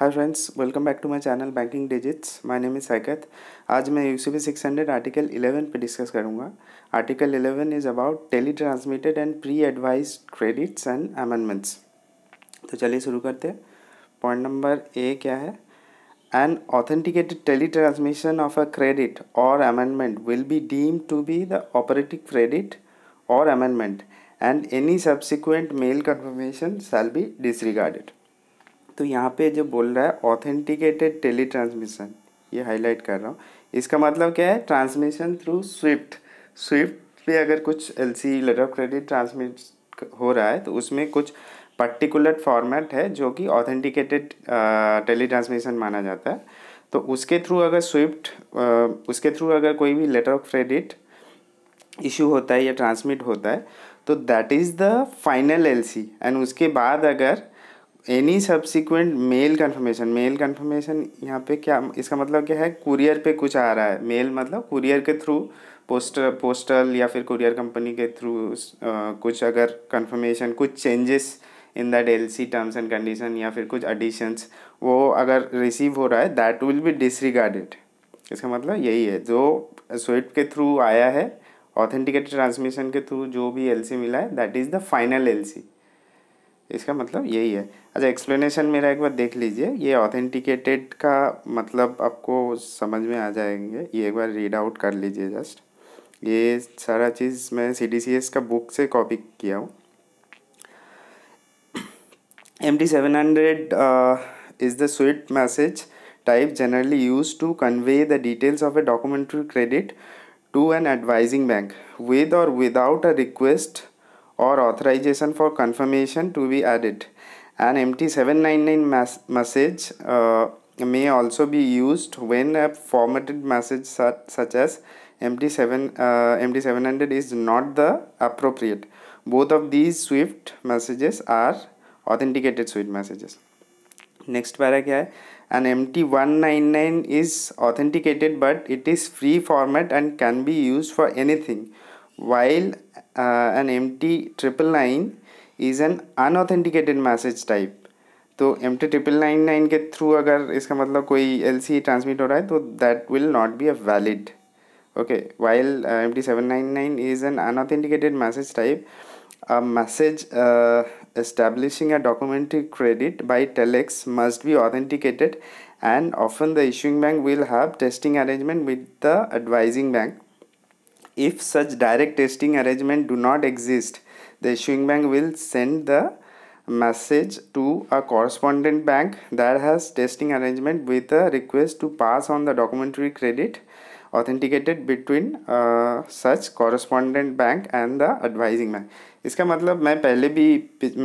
Hi friends welcome back to my channel Banking Digits my name is Saikat आज मैं U C B six hundred article eleven पर discuss करूंगा article eleven is about teletransmitted and pre advise credits and amendments तो चलिए शुरू करते हैं point number A क्या है an authenticated teletransmission of a credit और amendment will be deem to be the operative credit और amendment and any subsequent mail confirmation shall be disregarded तो यहाँ पे जो बोल रहा है ऑथेंटिकेटेड टेली ट्रांसमिशन ये हाईलाइट कर रहा हूँ इसका मतलब क्या है ट्रांसमिशन थ्रू स्विफ्ट स्विफ्ट पे अगर कुछ L C letter of credit transmit हो रहा है तो उसमें कुछ पर्टिकुलर फॉर्मेट है जो कि ऑथेंटिकेटेड टेली ट्रांसमिशन माना जाता है तो उसके थ्रू अगर स्विफ्ट उसके थ्रू अगर कोई भी लेटर ऑफ क्रेडिट इशू होता है या ट्रांसमिट होता है तो that is the final L C and उसके बाद अगर any subsequent mail confirmation mail confirmation यहाँ पे क्या इसका मतलब क्या है कुरियर पे कुछ आ रहा है मेल मतलब कुरियर के थ्रू पोस्टर पोस्टल या फिर कुरियर कंपनी के थ्रू कुछ अगर कन्फर्मेशन कुछ changes in that L C terms and condition या फिर कुछ एडिशंस वो अगर रिसीव हो रहा है दैट विल बी डिसरिगार्डेड इसका मतलब यही है जो स्विफ्ट के थ्रू आया है ऑथेंटिकेटेड ट्रांसमिशन के थ्रू जो भी एल सी मिला है that is the final L C इसका मतलब यही है अच्छा एक्सप्लेनेशन मेरा एक बार देख लीजिए ये ऑथेंटिकेटेड का मतलब आपको समझ में आ जाएंगे ये एक बार रीड आउट कर लीजिए जस्ट ये सारा चीज़ मैं सी डी सी एस का बुक से कॉपी किया हूँ M T seven hundred is the स्वीट message type generally use to convey the details of a documentary credit to an advising bank with और without a request or authorization for confirmation to be added. An MT 799 message uh, may also be used when a formatted message such such as MT 7 uh, 700 is not the appropriate. Both of these Swift messages are authenticated Swift messages. Next paragraph: An MT199 is authenticated but it is free format and can be used for anything. while uh, an empty triple nine is an unauthenticated message type तो M T triple nine nine के through अगर इसका मतलब कोई L C transmit हो रहा है तो that will not be a valid okay while M T seven nine nine is an unauthenticated message type a message establishing a documentary credit by telex must be authenticated and often the issuing bank will have testing arrangement with the advising bank if such direct testing arrangement do not exist the issuing bank will send the message to a correspondent bank that has testing arrangement with a request to pass on the documentary credit authenticated between uh, such correspondent bank and the advising bank इसका मतलब मैं पहले भी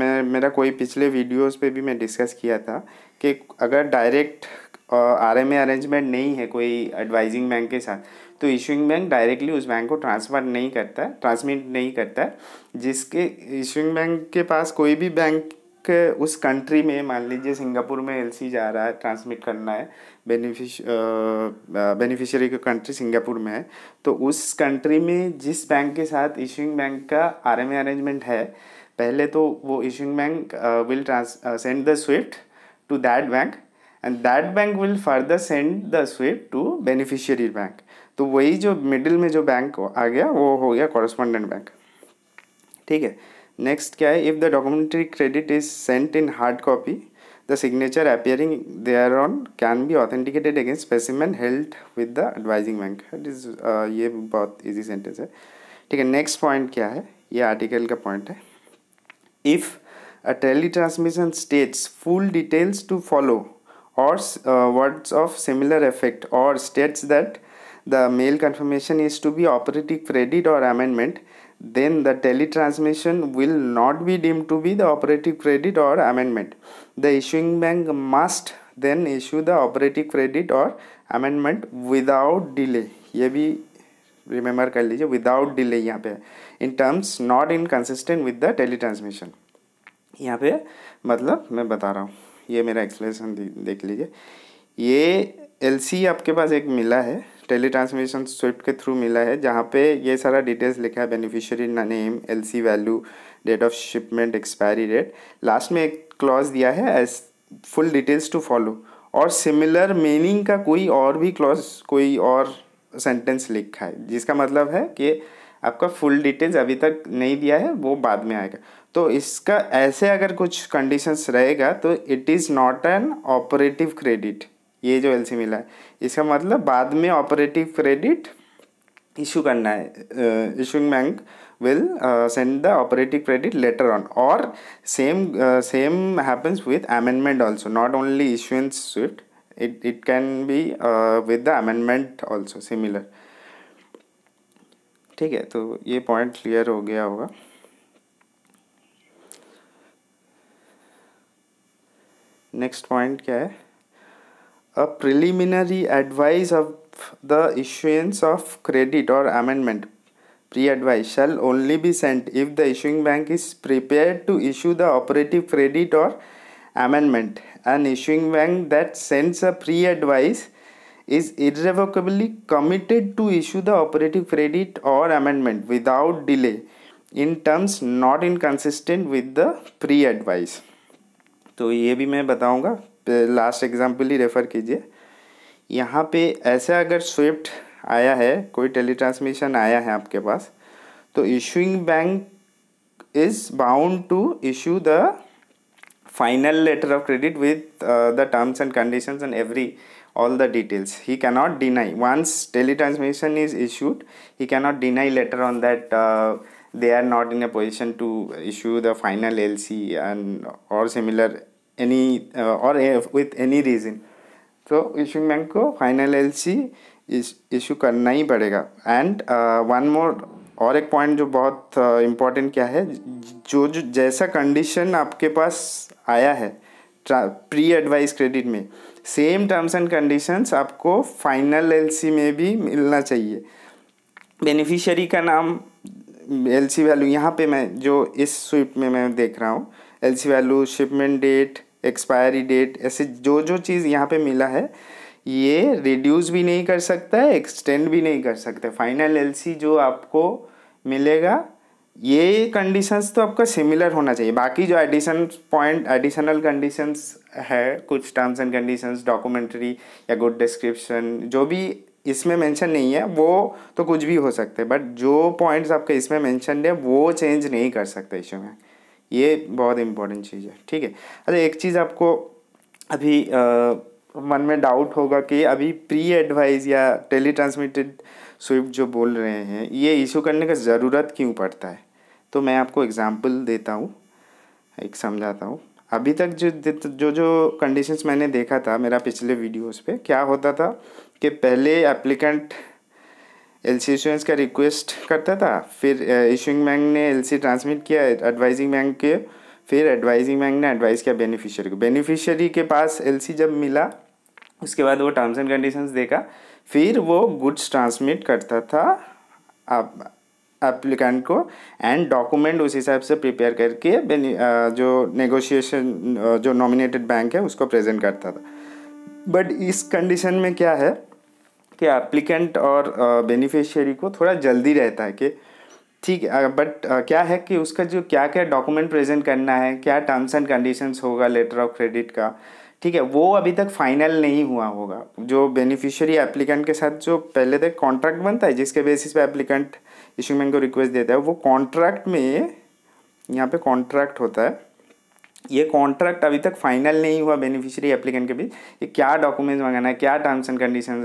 मैं मेरा कोई पिछले videos पे भी मैं डिस्कस किया था कि अगर डायरेक्ट आर एम अरेंजमेंट नहीं है कोई एडवाइजिंग बैंक के साथ तो इशूइंग बैंक डायरेक्टली उस बैंक को ट्रांसफर नहीं करता ट्रांसमिट नहीं करता है जिसके इशूइंग बैंक के पास कोई भी बैंक उस कंट्री में मान लीजिए सिंगापुर में एलसी जा रहा है ट्रांसमिट करना है बेनिफिश बेनिफिशियरी का कंट्री सिंगापुर में है तो उस कंट्री में जिस बैंक के साथ इशूइंग बैंक का आर एम अरेंजमेंट है पहले तो वो issuing bank will trans send the SWIFT to that bank and that bank will further send the स्विप टू बेनिफिशियरी बैंक तो वही जो मिडिल में जो बैंक आ गया वो हो गया कॉरेस्पॉन्डेंट बैंक ठीक है नेक्स्ट क्या है if the documentary credit is sent in hard copy the signature appearing thereon can be authenticated against specimen held with the advising bank it is ये बहुत ईजी सेंटेंस है ठीक है next point क्या है ये article का point है if a teletransmission states full details to follow or uh, words of similar effect or states that the mail confirmation is to be operative credit or amendment then the teletransmission will not be deemed to be the operative credit or amendment the issuing bank must then issue the operative credit or amendment without delay ye bhi remember kar lijiye without delay yahan pe in terms not inconsistent with the teletransmission yahan pe matlab main bata raha hu ये मेरा explanation देख लीजिए ये L आपके पास एक मिला है teletransmission SWIFT के थ्रू मिला है जहाँ पे ये सारा डिटेल्स लिखा है beneficiary name L C value date of shipment expiry date last में एक क्लॉज दिया है as full details to follow और सिमिलर मीनिंग का कोई और भी क्लॉज कोई और सेंटेंस लिखा है जिसका मतलब है कि आपका फुल डिटेल्स अभी तक नहीं दिया है वो बाद में आएगा तो इसका ऐसे अगर कुछ कंडीशंस रहेगा तो it is not an operative credit ये जो एल मिला है इसका मतलब बाद में ऑपरेटिव क्रेडिट इशू करना है issuing bank will send the operative credit letter on और same same happens with amendment also not only इशूंस SWIFT it it can be with the amendment also similar ठीक है तो ये पॉइंट क्लियर हो गया होगा Next point क्या है a preliminary advice of the issuance of credit और amendment pre advice shall only be sent if the issuing bank is prepared to issue the operative credit or amendment an issuing bank that sends a pre advice is irrevocably committed to issue the operative credit or amendment without delay in terms not inconsistent with the pre advice तो ये भी मैं बताऊंगा last example ही refer कीजिए यहाँ पे ऐसे अगर स्विफ्ट आया है कोई टेली ट्रांसमिशन आया है आपके पास तो issuing bank is bound to issue the final letter of credit with the terms and condition and every all the details he cannot deny once teletransmission is issued he cannot deny letter on that they are not in a position to issue the final LC and or similar any uh, or with any reason तो bank bank को final L C issue करना ही पड़ेगा and one more और एक point जो बहुत important uh, क्या है जो जो जैसा कंडीशन आपके पास आया है प्री एडवाइस क्रेडिट में सेम टर्म्स एंड कंडीशंस आपको फाइनल एलसी में भी मिलना चाहिए बेनिफिशियरी का नाम एल सी वैल्यू यहाँ पे मैं जो इस स्विफ्ट में मैं देख रहा हूँ L C value shipment date expiry date ऐसे जो जो चीज़ यहाँ पे मिला है ये रिड्यूस भी नहीं कर सकता है एक्सटेंड भी नहीं कर सकते फाइनल एल सी जो आपको मिलेगा ये कंडीशंस तो आपका सिमिलर होना चाहिए बाकी जो एडिशन पॉइंट एडिशनल कंडीशंस है कुछ टर्म्स एंड कंडीशंस डॉक्यूमेंट्री या गुड डिस्क्रिप्शन जो भी इसमें मेंशन नहीं है वो तो कुछ भी हो सकते बट जो पॉइंट्स आपके इसमें मेंशन है वो चेंज नहीं कर सकते इशू में ये बहुत इंपॉर्टेंट चीज़ है ठीक है अच्छा एक चीज़ आपको अभी आ, मन में डाउट होगा कि अभी प्री एडवाइज या टेली ट्रांसमिटेड स्विफ्ट जो बोल रहे हैं ये इशू करने का ज़रूरत क्यों पड़ता है तो मैं आपको एग्ज़ाम्पल देता हूँ एक समझाता हूँ अभी तक जो जो जो कंडीशंस मैंने देखा था मेरा पिछले वीडियोस पे क्या होता था कि पहले एप्लीकेंट एल सी का रिक्वेस्ट करता था फिर इशूइंग बैंक ने एल सी ट्रांसमिट किया एडवाइजिंग बैंक के फिर एडवाइजिंग बैंक ने एडवाइस किया बेनिफिशियरी को बेनिफिशियरी के पास एल सी जब मिला उसके बाद वो टर्म्स एंड कंडीशंस देखा फिर वो गुड्स ट्रांसमिट करता था आप एप्लीकेंट को एंड डॉक्यूमेंट उस हिसाब से प्रिपेयर करके जो नेगोशिएशन जो नॉमिनेटेड बैंक है उसको प्रेजेंट करता था बट इस कंडीशन में क्या है कि एप्लीकेंट और बेनिफिशियरी को थोड़ा जल्दी रहता है कि ठीक है बट क्या है कि उसका जो क्या क्या डॉक्यूमेंट प्रेजेंट करना है क्या टर्म्स एंड कंडीशंस होगा लेटर ऑफ क्रेडिट का ठीक है वो अभी तक फाइनल नहीं हुआ होगा जो बेनिफिशियरी एप्लीकेंट के साथ जो पहले तक कॉन्ट्रैक्ट बनता है जिसके बेसिस पे एप्लीकेंट इशू बैंक को रिक्वेस्ट देता है वो कॉन्ट्रैक्ट में यहाँ पे कॉन्ट्रैक्ट होता है ये कॉन्ट्रैक्ट अभी तक फाइनल नहीं हुआ बेनिफिशियरी एप्लीकेंट के बीच ये क्या डॉक्यूमेंट्स मंगाना है क्या टर्म्स एंड कंडीशन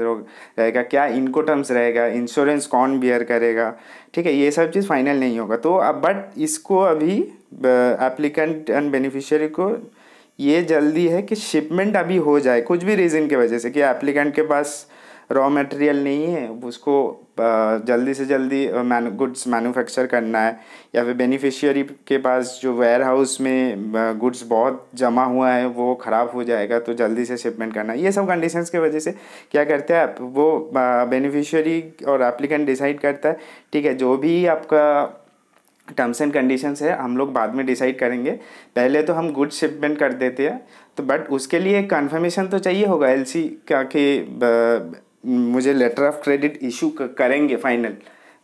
रहेगा क्या इनको टर्म्स रहेगा इंश्योरेंस कौन बियर करेगा ठीक है ये सब चीज़ फाइनल नहीं होगा तो अब बट इसको अभी एप्लीकेंट एंड बेनिफिशियरी को ये जल्दी है कि शिपमेंट अभी हो जाए कुछ भी रीज़न की वजह से कि एप्लीकेंट के पास रॉ मटेरियल नहीं है उसको जल्दी से जल्दी गुड्स मैनुफैक्चर करना है या फिर बेनिफिशियरी के पास जो वेयर हाउस में गुड्स बहुत जमा हुआ है वो ख़राब हो जाएगा तो जल्दी से शिपमेंट करना ये सब कंडीशंस की वजह से क्या करते हैं आप वो बेनिफिशियरी और एप्लीकेंट डिसाइड करता है ठीक है जो भी आपका टर्म्स एंड कंडीशंस है हम लोग बाद में डिसाइड करेंगे पहले तो हम गुड शिपमेंट कर देते हैं तो बट उसके लिए कन्फर्मेशन तो चाहिए होगा एल सी का कि मुझे लेटर ऑफ क्रेडिट इशू करेंगे फाइनल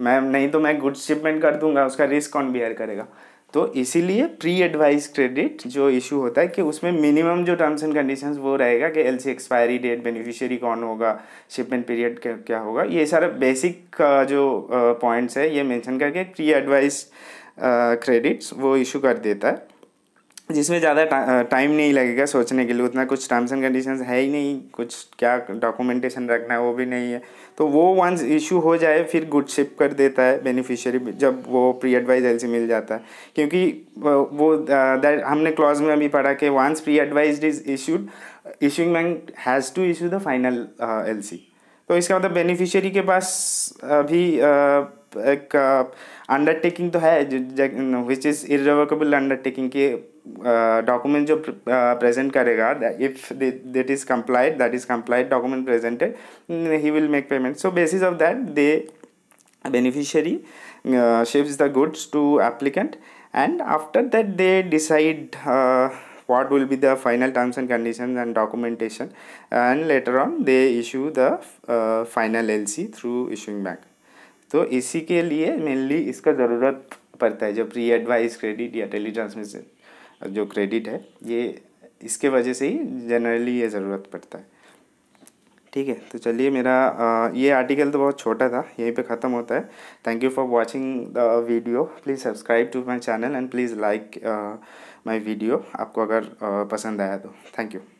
मैम नहीं तो मैं गुड्स शिपमेंट कर दूंगा उसका रिस्क कौन बियर करेगा तो इसीलिए प्री एडवाइस क्रेडिट जो इशू होता है कि उसमें मिनिमम जो टर्म्स एंड कंडीशन वो रहेगा कि एल एक्सपायरी डेट बेनिफिशियरी कौन होगा शिपमेंट पीरियड क्या होगा ये सारा बेसिक जो पॉइंट्स है ये मेंशन करके प्री एडवाइस क्रेडिट्स वो इशू कर देता है जिसमें ज़्यादा टा, टाइम नहीं लगेगा सोचने के लिए उतना कुछ टर्म्स एंड कंडीशंस है ही नहीं कुछ क्या डॉक्यूमेंटेशन रखना है वो भी नहीं है तो वो वंस इशू हो जाए फिर गुड शिप कर देता है बेनिफिशियरी जब वो प्री एडवाइज एल मिल जाता है क्योंकि वो दैट हमने क्लॉज में अभी पढ़ा कि once pre advise is issued issuing bank has to issue the final L तो इसका मतलब बेनिफिशियरी के पास अभी uh, एक अंडरटेकिंग तो है विच इज़ इवर्कबल अंडरटेकिंग के डॉक्यूमेंट जो प्रेजेंट करेगा if that is complied that is complied document presented he will make payment so basis of that the beneficiary ships the goods to applicant and after that they decide what will be the final terms and conditions and documentation and later on they issue the uh, final lc through issuing bank तो इसी के लिए mainly इसका ज़रूरत पड़ता है जो pre advice credit या टेली ट्रांसमिशन जो क्रेडिट है ये इसके वजह से ही जनरली ये ज़रूरत पड़ता है ठीक है तो चलिए मेरा आ, ये आर्टिकल तो बहुत छोटा था यहीं पे ख़त्म होता है thank you for watching the video please subscribe to my channel and please like my video आपको अगर आ, पसंद आया तो थैंक यू